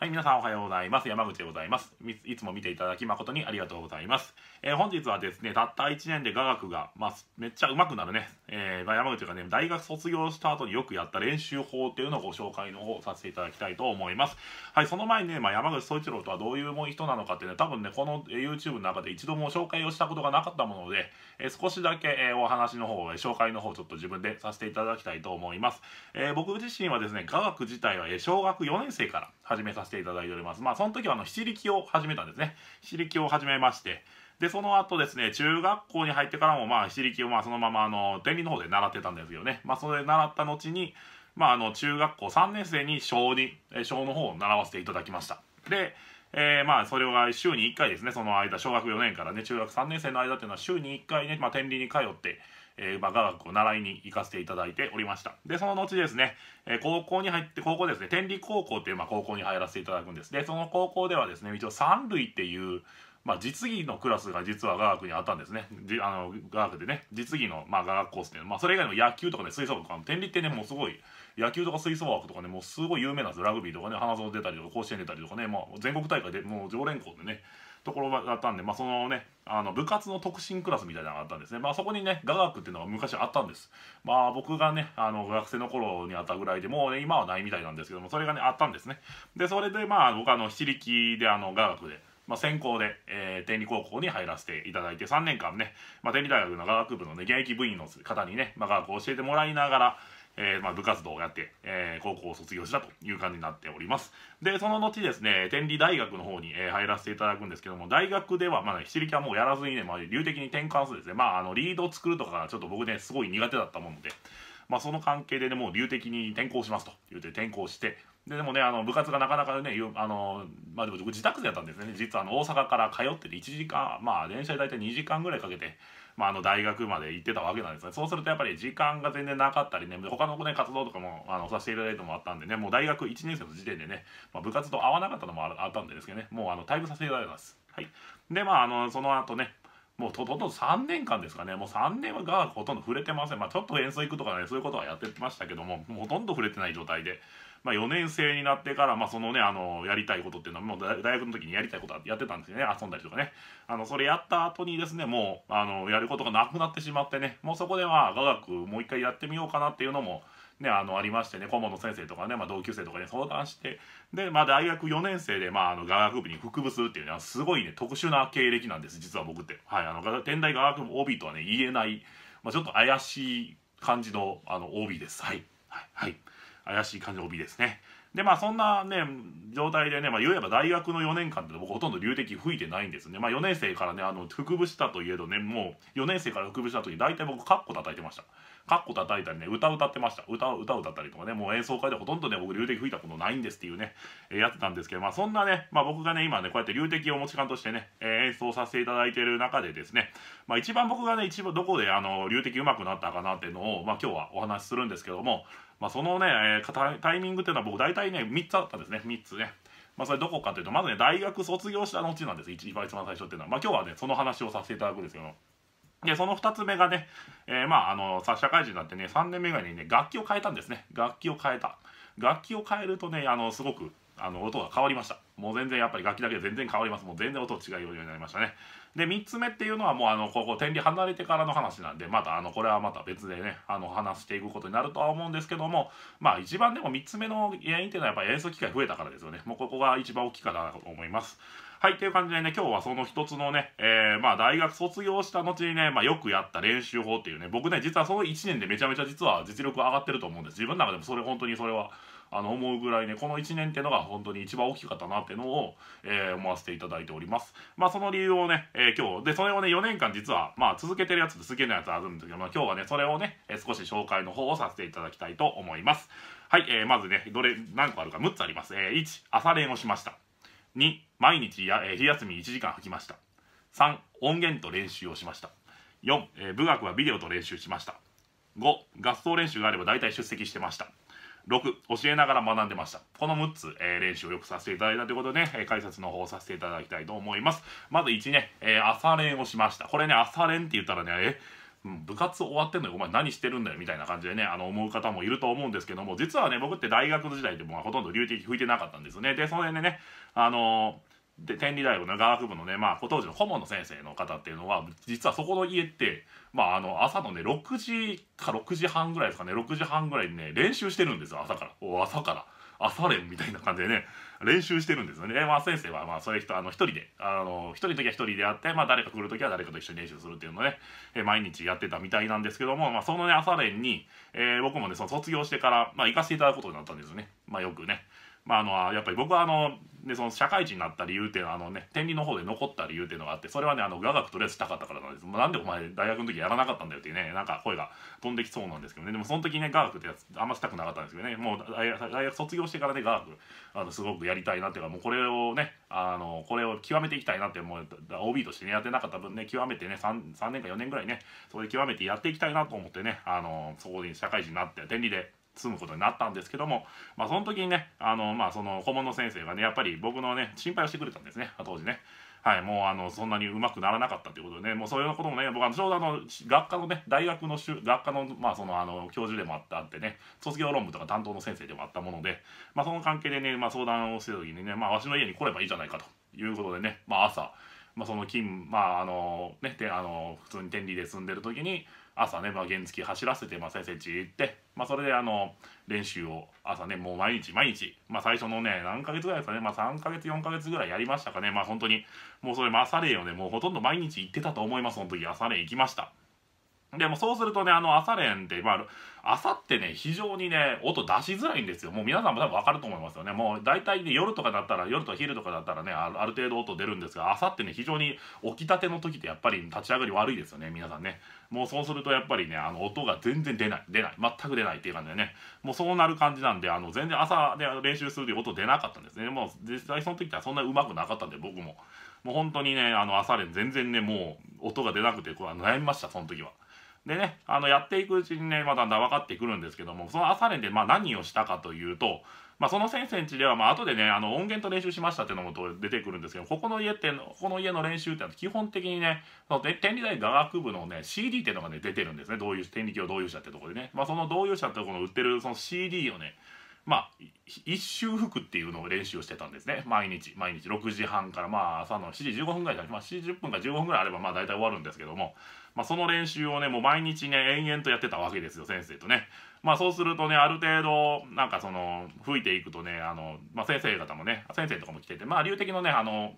はい、皆さんおはようございます。山口でございます。いつも見ていただき誠にありがとうございます。えー、本日はですね、たった1年で雅楽が、まあ、めっちゃ上手くなるね、えー、まあ、山口がね、大学卒業した後によくやった練習法っていうのをご紹介の方させていただきたいと思います。はい、その前にね、まあ、山口総一郎とはどういう人なのかってね、多分ね、この YouTube の中で一度も紹介をしたことがなかったもので、えー、少しだけ、えお話の方、紹介の方ちょっと自分でさせていただきたいと思います。え僕自身はですね、雅楽自体は、え小学4年生から始めさせてしていただいております。まあ、その時はあの、七力を始めたんですね。七力を始めまして、で、その後ですね、中学校に入ってからも、まあ、七力をまあそのまま、あの、天理の方で習ってたんですよね。まあ、それで習った後に、まあ、あの、中学校3年生に小に、小の方を習わせていただきました。で、えー、まあそれは週に1回ですねその間小学4年からね中学3年生の間っていうのは週に1回ね、まあ、天理に通って、えー、まあ、雅楽を習いに行かせていただいておりました。で、その後ですね、えー、高校に入って、高校ですね、天理高校という、まあ、高校に入らせていただくんです。で、その高校ではですね、一応三類っていう、まあ、実技のクラスが実は雅楽にあったんですね。じあの雅楽でね、実技の、まあ、雅楽コースっていうのは、まあ、それ以外の野球とかね、吹奏楽とか、天理ってね、もうすごい、野球とか吹奏楽とかね、もうすごい有名なんですよ。ラグビーとかね、花園出たりとか、甲子園出たりとかね、まあ、全国大会でもう常連校でね、ところだったんで、まあ、そのねあの部活の特進クラスみたいなのがあったんですね、まあ、そこにね雅楽っていうのが昔あったんですまあ僕がねあの学生の頃にあったぐらいでもうね今はないみたいなんですけどもそれがねあったんですねでそれでまあ僕あの七力であの雅楽でまあ、専攻で、えー、天理高校に入らせていただいて3年間ね、まあ、天理大学の科学部の、ね、現役部員の方にね、まあ、科学を教えてもらいながら、えー、まあ、部活動をやって、えー、高校を卒業したという感じになっております。で、その後ですね、天理大学の方に、えー、入らせていただくんですけども、大学では、まあ、ね、七力はもうやらずにね、まあ、流的に転換するですね、まあ、あの、リードを作るとかちょっと僕ね、すごい苦手だったもので、まあ、その関係で、ね、もう流的に転校しますと言って転校してででもねあの部活がなかなかねあの、まあ、でも僕自宅でやったんですね実はあの大阪から通ってて1時間まあ電車で大体2時間ぐらいかけて。まあ、あの大学まで行ってたわけなんですねそうするとやっぱり時間が全然なかったりね他の、ね、活動とかもあのさせていただいてもあったんでねもう大学1年生の時点でね、まあ、部活と合わなかったのもあったんですけどねもうあの退部させていただいてます。はい、でまああのその後ねもうととと3年間ですかね、もう3年はガーほとんど触れてません。まあ、ちょっと演奏行くとかね、そういうことはやってましたけども、もほとんど触れてない状態で、まあ、4年生になってから、まあ、そのね、あの、やりたいことっていうのは、もう大学の時にやりたいことはやってたんですよね、遊んだりとかね。あの、それやった後にですね、もう、あの、やることがなくなってしまってね、もうそこでは、雅楽もう一回やってみようかなっていうのも、ね、あのありましてね顧問の先生とかね、まあ、同級生とかに相談してで、まあ、大学4年生で、まあ、あの画学部に福部するっていうねすごいね特殊な経歴なんです実は僕って、はい、あの天台画学部 OB とはね言えない、まあ、ちょっと怪しい感じのあの OB ですはいはい、はい、怪しい感じの OB ですねでまあそんなね状態でね、まあ、言えば大学の4年間って僕ほとんど流敵吹いてないんですね、まあ、4年生からねあの腹部したといえどねもう4年生から腹部した時大体僕カッコ叩いてましたカッコ叩いたりね歌歌ってました歌歌ったりとかねもう演奏会でほとんどね僕流敵吹いたことないんですっていうね、えー、やってたんですけどまあそんなね、まあ、僕がね今ねこうやって流敵を持ち感としてね、えー、演奏させていただいてる中でですね、まあ、一番僕がね一番どこであの流敵うまくなったかなっていうのを、まあ、今日はお話しするんですけどもまあ、そのね、えー、タイミングっていうのは僕大体ね3つあったんですね3つね。まあ、それどこかというとまずね大学卒業した後なんです一番一番最初っていうのは、まあ、今日はねその話をさせていただくんですけどでその2つ目がね、えー、まああの社会人になってね3年目ぐらいにね楽器を変えたんですね楽器を変えた楽器を変えるとねあのすごくあの音が変わりましたもう全然やっぱり楽器だけで全然変わりますもう全然音違うようになりましたねで3つ目っていうのはもうあのここ天理離れてからの話なんでまたあのこれはまた別でねあの話していくことになるとは思うんですけどもまあ一番でも3つ目の原因っていうのはやっぱり演奏機会増えたからですよねもうここが一番大きいかなと思いますはい、という感じでね、今日はその一つのね、えー、まあ大学卒業した後にね、まあよくやった練習法っていうね、僕ね、実はその1年でめちゃめちゃ実は実力上がってると思うんです。自分の中でもそれ本当にそれは、あの、思うぐらいね、この1年っていうのが本当に一番大きかったなっていうのを、えー、思わせていただいております。まあその理由をね、えー、今日、で、それをね、4年間実は、まあ続けてるやつと好きなやつあるんですけど、まあ今日はね、それをね、え少し紹介の方をさせていただきたいと思います。はい、えー、まずね、どれ、何個あるか6つあります。え1、朝練をしました。2毎日や、えー、昼休み1時間吐きました3音源と練習をしました4、えー、部学はビデオと練習しました5合奏練習があれば大体出席してました6教えながら学んでましたこの6つ、えー、練習をよくさせていただいたということで、ね、えー、解説の方をさせていただきたいと思いますまず1ね、えー、朝練をしましたこれね朝練って言ったらねえうん、部活終わってんのよお前何してるんだよみたいな感じでねあの思う方もいると思うんですけども実はね僕って大学時代でもほとんど流的吹いてなかったんですねでその辺でねあので天理大学の学部のね、まあ、当時の顧問の先生の方っていうのは実はそこの家って、まあ、あの朝のね6時か6時半ぐらいですかね6時半ぐらいにね練習してるんですよ朝からお朝から朝練みたいな感じでね練習してるんですよね。まあ、先生はまあそういう人あの一人であの一人の時は一人でやって、まあ、誰か来る時は誰かと一緒に練習するっていうのをね毎日やってたみたいなんですけども、まあ、そのね朝練に、えー、僕もねその卒業してから、まあ、行かせていただくことになったんですよね。まあ、よくねまあ、あのやっぱり僕はあのでその社会人になった理由っていうのはあのね天理の方で残った理由っていうのがあってそれはねあの雅楽とりあえずしたかったからなんです、まあ、なんでお前大学の時やらなかったんだよっていうねなんか声が飛んできそうなんですけどねでもその時ね雅楽ってやつあんましたくなかったんですけどねもう大学卒業してからね雅楽あのすごくやりたいなっていうかもうこれをねあのこれを極めていきたいなって思う OB としてねやってなかった分ね極めてね 3, 3年か4年ぐらいねそこで極めてやっていきたいなと思ってねあのそこで社会人になって天理で住むことになったんですけども、まあ、その時にねあの、まあ、その顧問の先生がねやっぱり僕のね心配をしてくれたんですね当時ね。はい、もうあのそんなにうまくならなかったということでね、もうそういうこともね、僕はちょうどあの学科のね、大学の学科の,、まあそのあの教授でもあったってね、卒業論文とか担当の先生でもあったもので、まあ、その関係でね、まあ、相談をしてた時にね、まあ、わしの家に来ればいいじゃないかということでね、まあ、朝、まあ、その金、まああのね、あの普通に天理で住んでる時に朝ね、まあ、原付走らせて、まあ、先生ち行って、まあ、それであの練習を朝ねもう毎日毎日、まあ、最初のね何ヶ月ぐらいですかね、まあ、3ヶ月4ヶ月ぐらいやりましたかねまあ本当にもうそれ、朝練をねもうほとんど毎日行ってたと思いますその時朝練行きましたでもそうするとね、あの朝練って、まあ、朝ってね、非常にね、音出しづらいんですよ。もう皆さんも多分わかると思いますよね。もう大体ね、夜とかだったら、夜とか昼とかだったらね、ある程度音出るんですが、朝ってね、非常に起きたての時ってやっぱり立ち上がり悪いですよね、皆さんね。もうそうするとやっぱりね、あの音が全然出ない、出ない、全く出ないっていう感じでね、もうそうなる感じなんで、あの全然朝で練習するという音出なかったんですね。もう実際その時はそんな上手くなかったんで、僕も。もう本当にね、あの朝練全然ね、もう音が出なくて、こは悩みました、その時は。でね、あの、やっていくうちにね、まだんだん分かってくるんですけども、その朝練で、まあ、何をしたかというと、まあ、その先生んちでは、まあ、後でね、あの、音源と練習しましたっていうのも出てくるんですけど、ここの家って、この家の練習っての基本的にね、その天理大雅楽部のね、CD っていうのがね、出てるんですね。どういう、天理教導遊者ってとこでね。まあ、その導友者ってとこの売ってるその CD をね、まあ、一周服っていうのを練習してたんですね。毎日、毎日、6時半から、まあ、朝の7時15分ぐらいから、まあ、7時10分か15分ぐらいあれば、まあ、大体終わるんですけども、まあ、その練習をねもう毎日ね延々とやってたわけですよ先生とね。まあそうするとねある程度なんかその吹いていくとねあの、まあ、先生方もね先生とかも来ててまあ流的のねあの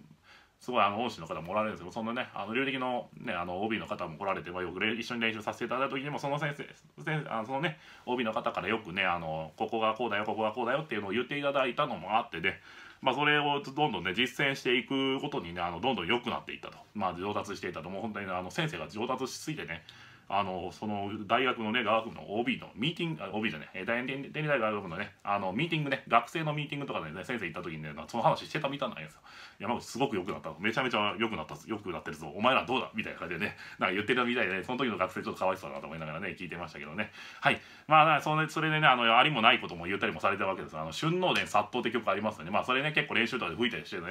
すごいあの恩師の方もおられるんですけどそのねあの流的の,、ね、あの OB の方も来られて、まあ、よく一緒に練習させていただいた時にもその先生先あのそのね OB の方からよくねあのここがこうだよここがこうだよっていうのを言っていただいたのもあってねまあ、それをどんどんね実践していくことにねあのどんどん良くなっていったと、まあ、上達していたともう本当にあの先生が上達しすぎてねあのその大学のね学部の OB のミーティング OB じゃねえ大電電大学のねあのミーティングね学生のミーティングとかでね先生行った時にねその話してたみたいなんですよ山口すごく良くなっためちゃめちゃ良くなった良くなってるぞお前らどうだみたいな感じでねなんか言ってたみたいで、ね、その時の学生ちょっとかわいそうだなと思いながらね聞いてましたけどねはいまあそれそれでねあのありもないことも言ったりもされたわけですあの春能伝殺到って曲ありますよねまあそれね結構練習とかで吹いたりしてね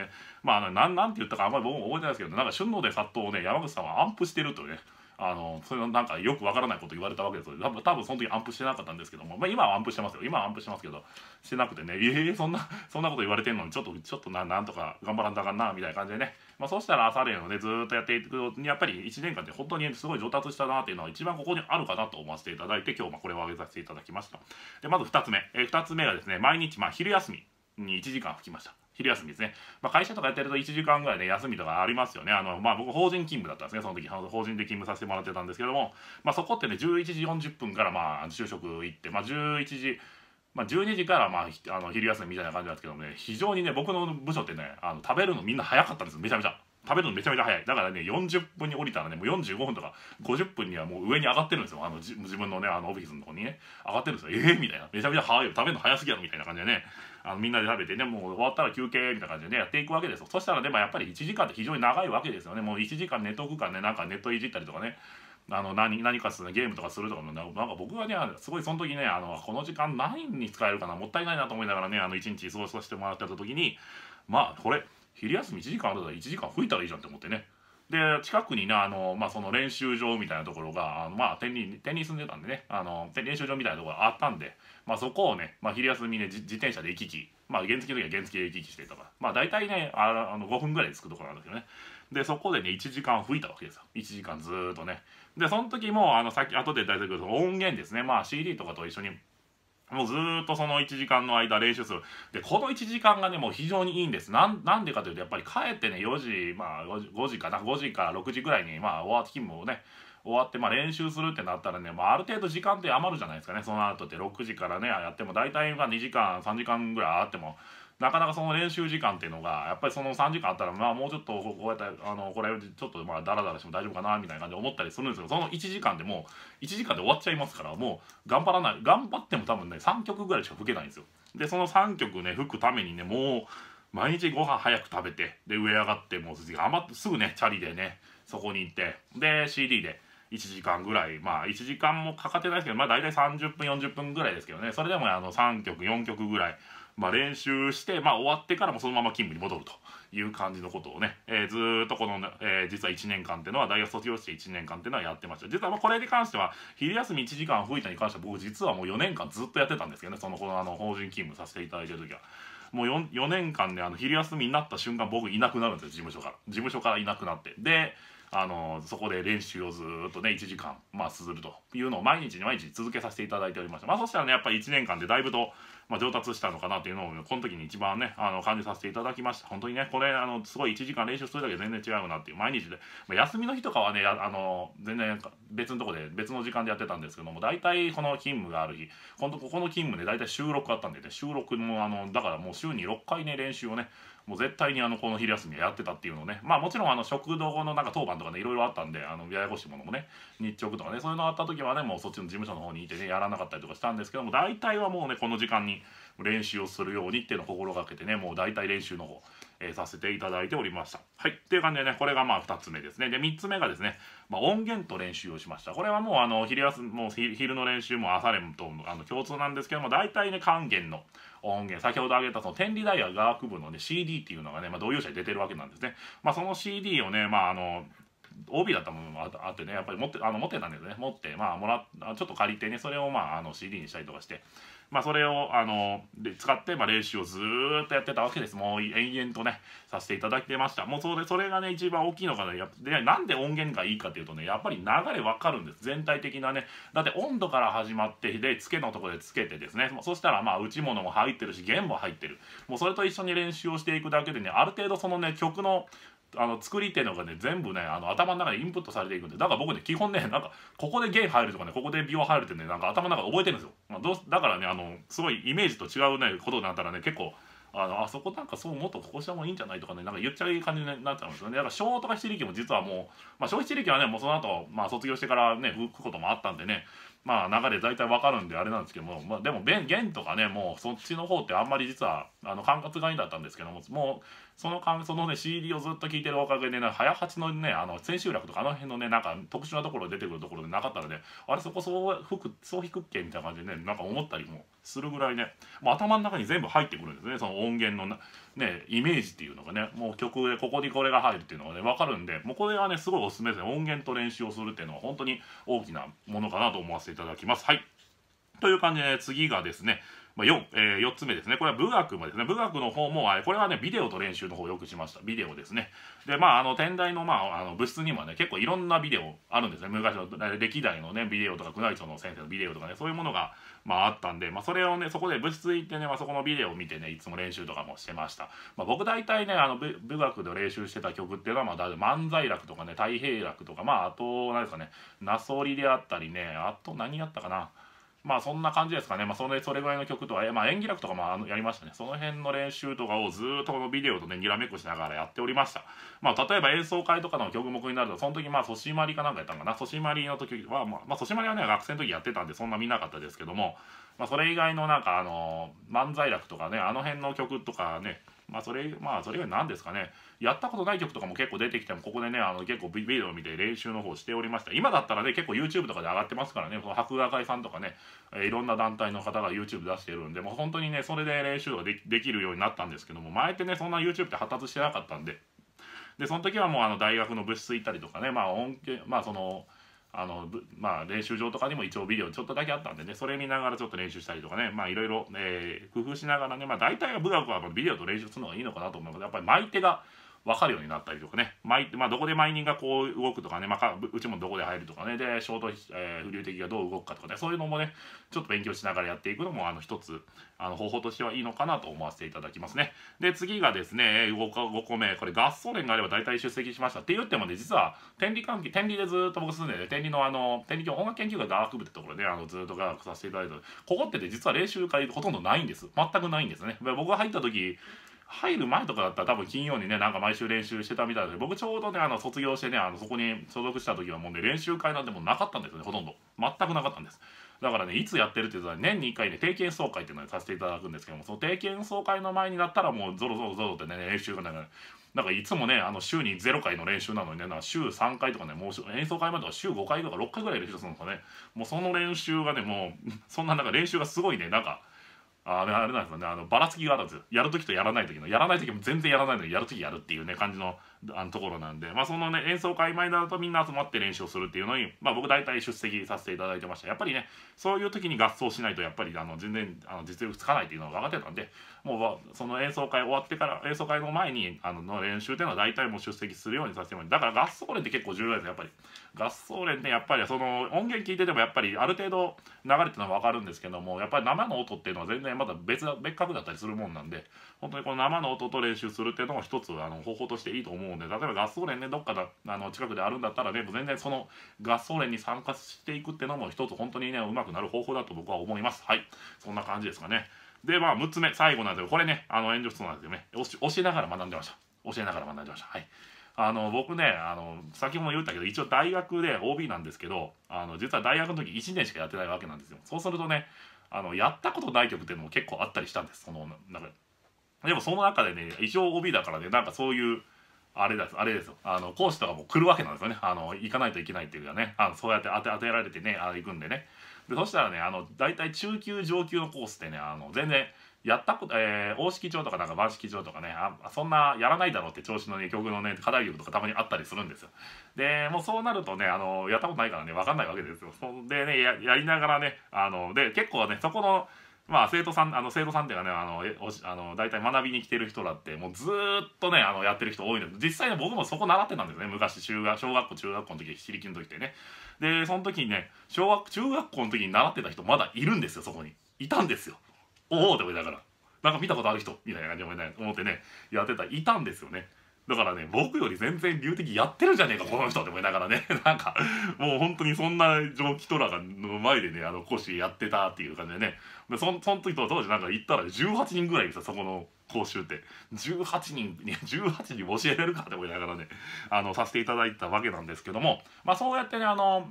まああのなんなんて言ったかあんまり僕も覚えてないですけど、なんか春能伝殺到をね山口さんはアンプしてるというねあのそれのなんかよくわからないこと言われたわけですよ多分多分その時アンプしてなかったんですけども、まあ、今はアンプしてますよ今はアンプしてますけどしてなくてね ええそんな そんなこと言われてんのにちょっとちょっとななんとか頑張らんあかんなみたいな感じでね、まあ、そうしたら朝練をねずっとやっていくにやっぱり1年間で本当にすごい上達したなっていうのは一番ここにあるかなと思わせていただいて今日まこれを挙げさせていただきましたでまず2つ目、えー、2つ目がですね毎日ま昼休みに1時間吹きました昼休みですね。まあ、会社とかやってると1時間ぐらいで休みとかありますよね。あの、まあ、僕、法人勤務だったんですね。その時、法人で勤務させてもらってたんですけども、まあ、そこってね、11時40分から、まあ、就職行って、まあ、11時、まあ、12時から、まあ、あの昼休みみたいな感じなんですけどもね、非常にね、僕の部署ってね、あの食べるのみんな早かったんですめちゃめちゃ。食べるのめちゃめちゃ早いだからね40分に降りたらねもう45分とか50分にはもう上に上がってるんですよあの自分のねあのオフィスのとこにね上がってるんですよええー、みたいなめちゃめちゃ早い食べるの早すぎやろみたいな感じでねあのみんなで食べてねもう終わったら休憩みたいな感じでねやっていくわけですよそしたらでもやっぱり1時間って非常に長いわけですよねもう1時間ネットかねなんかネットいじったりとかねあの何何かするゲームとかするとかもなんか僕はねすごいその時ねあのこの時間何に使えるかなもったいないなと思いながらねあの1日過ごさせてもらってた時にまあこれ昼休み1時間あるなら1時間吹いたらいいじゃんって思ってねで近くにな、あの、まあ、その練習場みたいなところがあの、まあ、天に天に住んでたんでねあの練習場みたいなところがあったんで、まあ、そこをね、まあ、昼休みね自転車で行き来、まあ、原付の時は原付で行き来してとか、まあ、大体ねあの5分ぐらいで着くところなんですけどねでそこでね1時間吹いたわけですよ1時間ずっとねでその時もあのさっき後で大体音源ですねまあ CD とかと一緒にもうずっとその1時間の間練習する。で、この1時間がね、もう非常にいいんです。なんなんでかというと、やっぱり帰ってね、4時、まあ5時 ,5 時かな、5時から6時ぐらいに、まあ、終わって勤務をね、終わって、まあ、練習するってなったらね、まあ、ある程度時間って余るじゃないですかねその後って6時からねやっても大体が2時間3時間ぐらいあってもなかなかその練習時間っていうのがやっぱりその3時間あったらまあもうちょっとこうやってあのこれちょっとまあダラダラしても大丈夫かなみたいな感じで思ったりするんですけどその1時間でもう1時間で終わっちゃいますからもう頑張らない頑張っても多分ね3曲ぐらいしか吹けないんですよ。でその3曲ね吹くためにねもう毎日ご飯早く食べてで上上がってもう頑張ってすぐねチャリでねそこに行ってで CD で。1時間ぐらいまあ1時間もかかってないですけどまあ大体30分40分ぐらいですけどねそれでもあの3曲4曲ぐらいまあ、練習して、まあ、終わってからもそのまま勤務に戻るという感じのことをね、えー、ずっとこの、えー、実は1年間っていうのは大学卒業して1年間っていうのはやってました実はまあこれに関しては昼休み1時間吹いたに関しては僕実はもう4年間ずっとやってたんですけどねそのこのあの法人勤務させていただいてる時は。もう 4, 4年間で、あの昼休みになった瞬間僕いなくなるんですよ事務所から事務所からいなくなってであのそこで練習をずっとね1時間まあするというのを毎日毎日続けさせていただいておりましたまあそしたらねやっぱり1年間でだいぶとまあ、上達したのかなというのをこの時に一番ねあの感じさせていただきました本当にねこれあのすごい1時間練習するだけ全然違うなっていう毎日で、まあ、休みの日とかはねあの全然別のとこで別の時間でやってたんですけども大体この勤務がある日ことここの勤務で大体収録あったんでね収録もあのだからもう週に6回ね練習をねもう絶対にあのこの昼休みはやってたっていうのをねまあもちろんあの食堂のなんか当番とかねいろいろあったんであのややこしいものもね日直とかねそういうのあった時はねもうそっちの事務所の方にいてねやらなかったりとかしたんですけども大体はもうねこの時間に練習をするようにっていうのを心がけてねもう大体練習の方えさせていただいておりました。はい。っていう感じでね、これがまあ2つ目ですね。で、3つ目がですね、まあ、音源と練習をしました。これはもうあの昼休もう昼の練習も朝練とあの共通なんですけども、大体ね、還元の音源、先ほど挙げたその天理大学学部のね、CD っていうのがね、まあ、同業者に出てるわけなんですね。まあ、その CD をね、まあ、あの、OB だったものもあってねやっぱり持ってあの持ってたんですね持ってまあもらちょっと借りてねそれをまああの CD にしたりとかしてまあそれをあの使ってまあ練習をずっとやってたわけですもう延々とねさせていただいてましたもうそれそれがね一番大きいのかなやでなんで音源がいいかっていうとねやっぱり流れわかるんです全体的なねだって温度から始まってでつけのとこでつけてですねそしたらまあち物も入ってるし弦も入ってるもうそれと一緒に練習をしていくだけでねある程度そのね曲のあの作りっていうのがね全部ねあの頭の中でインプットされていくんでだから僕ね基本ねなんかここでゲイ入るとかねここで美容入るってねなんか頭の中覚えてるんですよ、まあ、どうだからねあのすごいイメージと違うねことになったらね結構あのあそこなんかそうもっとここした方がいいんじゃないとかねなんか言っちゃう感じになっちゃうんですよねだから小とか七力も実はもう、まあ、小七力はねもうその後、まあ卒業してからね吹くこともあったんでねまあ流れ大体わかるんであれなんですけども、まあ、でも弦とかねもうそっちの方ってあんまり実はあの管轄外だったんですけどももうそのかそのね CD をずっと聴いてるおかげでね早八のねあの千秋楽とかあの辺のねなんか特殊なところ出てくるところでなかったらねあれそこそう吹くそう弾くっけみたいな感じでねなんか思ったりもするぐらいねもう頭の中に全部入ってくるんですねその音源のねイメージっていうのがねもう曲でここにこれが入るっていうのがね分かるんでもうこれはねすごいおすすめですね音源と練習をするっていうのは本当に大きなものかなと思わせていただきますはいという感じで次がですねまあ、4、えー、4つ目ですね。これは武学もですね、武学の方も、これはね、ビデオと練習の方をよくしました。ビデオですね。で、まあ、あの、天台の、まあ、あの、部室にもね、結構いろんなビデオあるんですね。昔の、歴代のね、ビデオとか、宮内庁の先生のビデオとかね、そういうものが、まあ、あったんで、まあ、それをね、そこで部室行ってね、まあ、そこのビデオを見てね、いつも練習とかもしてました。まあ、僕大体ね、あの、武学で練習してた曲っていうのは、まあ、だ漫才楽とかね、太平楽とか、まあ、あと、何ですかね、なそりであったりね、あと何やったかな。まあそんな感じですかね、まあ、それそれぐらいの曲とは、まあ、演技力とかもあのやりましたねその辺の練習とかをずっとこのビデオとねにらめっこしながらやっておりました、まあ、例えば演奏会とかの曲目になるとその時まあソシマリかなんかやったんかなソシマリの時は、まあ、まあ、ソシマリはね学生の時やってたんでそんな見なかったですけども、まあ、それ以外のなんかあの漫才楽とかねあの辺の曲とかねまあそれまあそれが何ですかねやったことない曲とかも結構出てきてもここでねあの結構ビデオを見て練習の方しておりました今だったらね結構 YouTube とかで上がってますからねこの博画会さんとかね、えいろんな団体の方が YouTube 出してるんでもう本当にねそれで練習ができるようになったんですけども前ってねそんな YouTube って発達してなかったんででその時はもうあの大学の部室行ったりとかねまあ音まあそのあのまあ、練習場とかにも一応ビデオちょっとだけあったんでねそれ見ながらちょっと練習したりとかねまあいろいろ、え工夫しながらね、まあ、大体は部学はビデオと練習するのがいいのかなと思うのでやっぱり巻いてが分かるようになったりとかね、まあ、どこでマイニングがこう動くとかね、まあ、うちもどこで入るとかね、で、ショート、えー、浮流的がどう動くかとかね、そういうのもね、ちょっと勉強しながらやっていくのも、あの、一つ、あの、方法としてはいいのかなと思わせていただきますね。で、次がですね、5, 5個目、これ、合奏連があれば大体出席しました。って言ってもね、実は、天理関係、天理でずっと僕住んでて、天理のあの、天理教音楽研究科学部ってところで、あの、ずっと学させていただいて、ここって、実は練習会ほとんどないんです。全くないんですね。僕が入った時、入る前とかだったら多分金曜にねなんか毎週練習してたみたいで僕ちょうどねあの卒業してねあのそこに所属した時はもうね練習会なんてもうなかったんですよねほとんど全くなかったんですだからねいつやってるって言ったら年に1回ね定期演奏会っていうのをさせていただくんですけどもその定期演奏会の前になったらもうゾロゾロゾロってね練習がねなんかいつもねあの週に0回の練習なのにね週3回とかねもう演奏会までは週5回とか6回ぐらい練習するんですかねもうその練習がねもうそんななんか練習がすごいねなんかあれあれなんですよねあのばらつきがあるんですよやる時とやらない時のやらない時も全然やらないのにやる時やるっていうね感じのあのところなんで、まあ、そのね演奏会前だとみんな集まって練習をするっていうのに、まあ、僕大体出席させていただいてましたやっぱりねそういう時に合奏しないとやっぱりあの全然あの実力つかないっていうのが分かってたんでもうその演奏会終わってから演奏会の前にあのの練習っていうのは大体もう出席するようにさせてもらだから合奏練って結構重要ですやっぱり合奏練ってやっぱりその音源聞いててもやっぱりある程度流れてのは分かるんですけどもやっぱり生の音っていうのは全然また別別格だったりするもんなんで本当にこの生の音と練習するっていうのも一つあの方法としていいと思う思うんで例えば合奏連ねどっかだあの近くであるんだったらでも全然その合奏連に参加していくってのも一つ本当にねうまくなる方法だと僕は思いますはいそんな感じですかねでまあ6つ目最後なんですけどこれねあのしそうなんですよね教えながら学んでました教えながら学んでましたはいあの僕ねあの先ほども言ったけど一応大学で OB なんですけどあの実は大学の時1年しかやってないわけなんですよそうするとねあのやったことない曲っていうのも結構あったりしたんですそのなんかでもその中でね一応 OB だからねなんかそういうあれです、あれですよ。あの、講師とかも来るわけなんですよね。あの、行かないといけないっていうかね、あのそうやって当て当てられてね、あ行くんでね。で、そしたらね、あの、大体中級、上級のコースってね、あの、全然、やったこと、えー、大式町とかなんか万式場とかね、あそんなやらないだろうって調子のね、曲のね、課題曲とかたまにあったりするんですよ。で、もうそうなるとね、あの、やったことないからね、わかんないわけですよ。そんでねや、やりながらね、あの、で、結構ね、そこの、まあ生徒さんあの生徒さんっていうかねあのおあの大体学びに来てる人だってもうずっとねあのやってる人多いんです実際ね僕もそこ習ってたんですね昔中学小学校中学校の時りきの時ってねでその時にね小学中学校の時に習ってた人まだいるんですよそこにいたんですよおおって思いながらなんか見たことある人みたいな感じで思ってねやってたいたんですよねだからね、僕より全然流的やってるじゃねえか、この人って思いながらね、なんか、もう本当にそんな蒸気トラがの前でね、あの、講師やってたっていう感じでね、でそその時と当時なんか行ったら18人ぐらいですよ、そこの講習って。18人、ね、18人教えれるかって思いながらね、あの、させていただいたわけなんですけども、まあそうやってね、あの、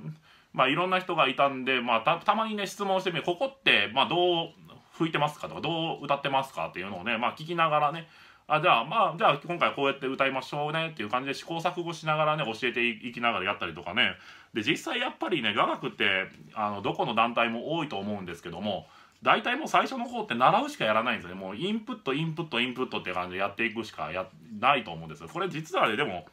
まあいろんな人がいたんで、まあた、たまにね、質問してみる、ここって、まあどう、吹いてますかとかどう歌ってますかっていうのをねまあ聞きながらねあじゃあまあじゃあ今回こうやって歌いましょうねっていう感じで試行錯誤しながらね教えていきながらやったりとかねで実際やっぱりね雅楽ってあのどこの団体も多いと思うんですけども大体もう最初の方って習うしかやらないんですよねもうインプットインプットインプットって感じでやっていくしかやないと思うんですよこれ実はねでも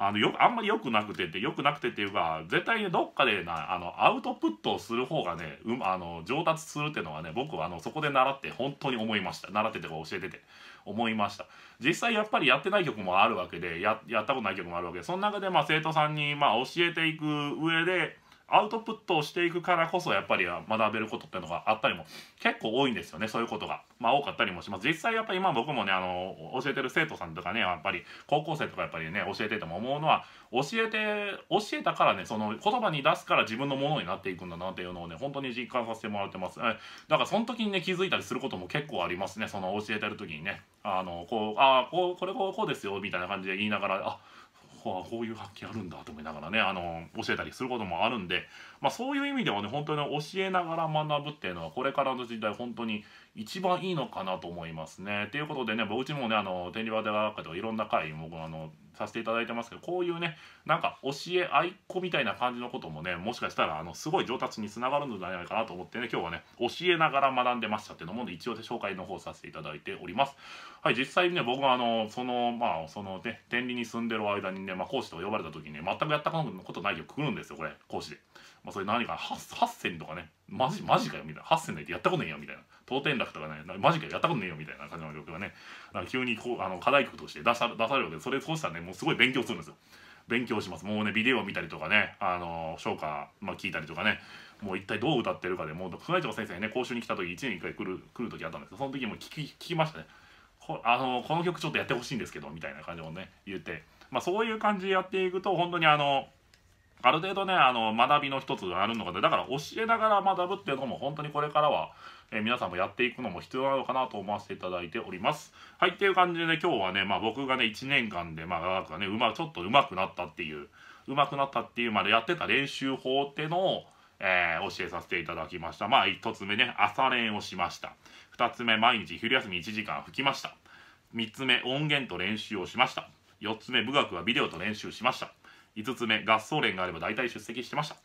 あのよあんまり良くなくてって良くなくてっていうか絶対にどっかでなあのアウトプットをする方がね、うあの上達するっていうのはね僕はあのそこで習って本当に思いました習ってて教えてて思いました実際やっぱりやってない曲もあるわけでやったことない曲もあるわけでその中でまあ生徒さんにまあ教えていく上でアウトプットをしていくからこそやっぱり学べることっていうのがあったりも結構多いんですよねそういうことがまあ多かったりもします実際やっぱり今僕もねあの教えてる生徒さんとかねやっぱり高校生とかやっぱりね教えてても思うのは教えて教えたからねその言葉に出すから自分のものになっていくんだなっていうのをね本当に実感させてもらってますだからその時にね気づいたりすることも結構ありますねその教えてる時にねあのこうあこうこれこうこうですよみたいな感じで言いながらあはこういう発見あるんだと思いながらねあの教えたりすることもあるんで、まあ、そういう意味ではね本当に教えながら学ぶっていうのはこれからの時代本当に一番いいのかなと思いますね。ということでねうちもねあの天理和田学会とかいろんな会もあのさせていただいてますけどこういうねなんか教え合いっ子みたいな感じのこともねもしかしたらあのすごい上達につながるのではないかなと思ってね今日はね教えながら学んでましたっていうのも、ね、一応で紹介の方させていただいておりますはい実際にね僕はあのそのまあそのね天理に住んでる間にね、まあ、講師と呼ばれた時に、ね、全くやったことないよ来るんですよこれ講師で、まあ、それ何か 8, 0 0 0とかねマジマジかよみたいな8 0ないってやったことねえよみたいな当店楽とかねマジかやったことねえよみたいな感じの曲がねなんか急にこうあの課題曲として出さ出されるわけでそれそうしたらねもうすごい勉強するんですよ勉強しますもうねビデオ見たりとかねあの唱歌、まあ、聞いたりとかねもう一体どう歌ってるかでもう宮内庁先生ね講習に来た時1年1回来る来る時あったんですけどその時も聞き聞きましたねこあのこの曲ちょっとやってほしいんですけどみたいな感じもね言ってまあそういう感じでやっていくと本当にあのある程度ね、あの、学びの一つがあるのかで、だから教えながら学ぶっていうのも本当にこれからは、えー、皆さんもやっていくのも必要なのかなと思わせていただいております。はい、っていう感じでね、今日はね、まあ僕がね、1年間で、まあ科学がね、うま、ちょっと上手くなったっていう、上手くなったっていうまでやってた練習法っていうのを、えー、教えさせていただきました。まあ1つ目ね、朝練をしました。2つ目、毎日昼休み1時間吹きました。3つ目、音源と練習をしました。4つ目、部学はビデオと練習しました。5つ目合奏練があれば大体出席してました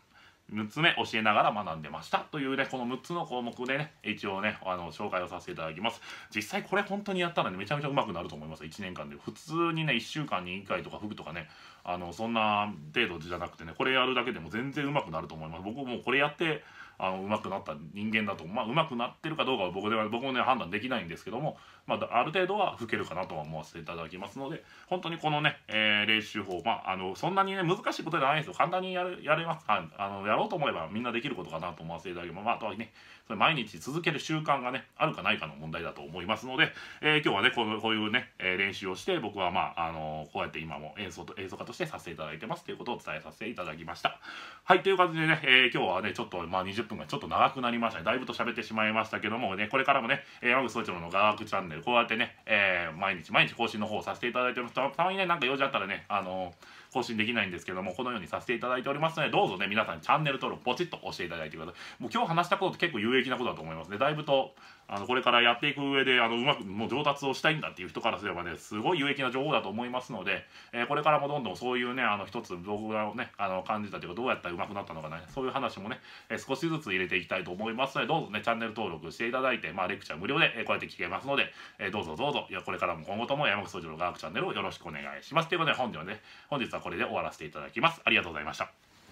6つ目教えながら学んでましたというねこの6つの項目でね一応ねあの紹介をさせていただきます実際これ本当にやったらねめちゃめちゃうまくなると思います1年間で普通にね1週間に1回とか服とかねあのそんな程度じゃなくてねこれやるだけでも全然うまくなると思います僕もこれやってあの上手くなった人間だとまあ上手くなってるかどうかは僕では僕もね判断できないんですけどもまあ、ある程度は吹けるかなとは思わせていただきますので本当にこのね、えー、練習法、まあ、あのそんなにね難しいことじゃないですよ簡単にやれやれますあのやろうと思えばみんなできることかなと思わせていただきます、まあ、あとはねそれ毎日続ける習慣がねあるかないかの問題だと思いますので、えー、今日はねこのこういうね、えー、練習をして僕はまあ、あのこうやって今も演奏と演奏家としてさせていただいてますということを伝えさせていただきましたはいという感じでね、えー、今日はねちょっと、まあ、20分がちょっと長くなりましたねだいぶと喋ってしまいましたけどもねこれからもね山口総一郎の「ークチャンネル」で、こうやってね、えー、毎日毎日更新の方をさせていただいてます。たまにね、なんか用事あったらね、あのー更新できないんですけどもこのようにさせていただいておりますのでどうぞね皆さんチャンネル登録ポチッと押していただいてくださいもう今日話したことって結構有益なことだと思いますねだいぶとあのこれからやっていく上であのうまくもう上達をしたいんだっていう人からすればねすごい有益な情報だと思いますので、えー、これからもどんどんそういうねあの一つ動画をねあの感じたというかどうやったらうまくなったのかねそういう話もね、えー、少しずつ入れていきたいと思いますのでどうぞねチャンネル登録していただいて、まあ、レクチャー無料で、えー、こうやって聞けますので、えー、どうぞどうぞいやこれからも今後とも山口総次郎科学チャンネルをよろしくお願いしますということで本日はね本日はこれで終わらせていただきますありがとうございました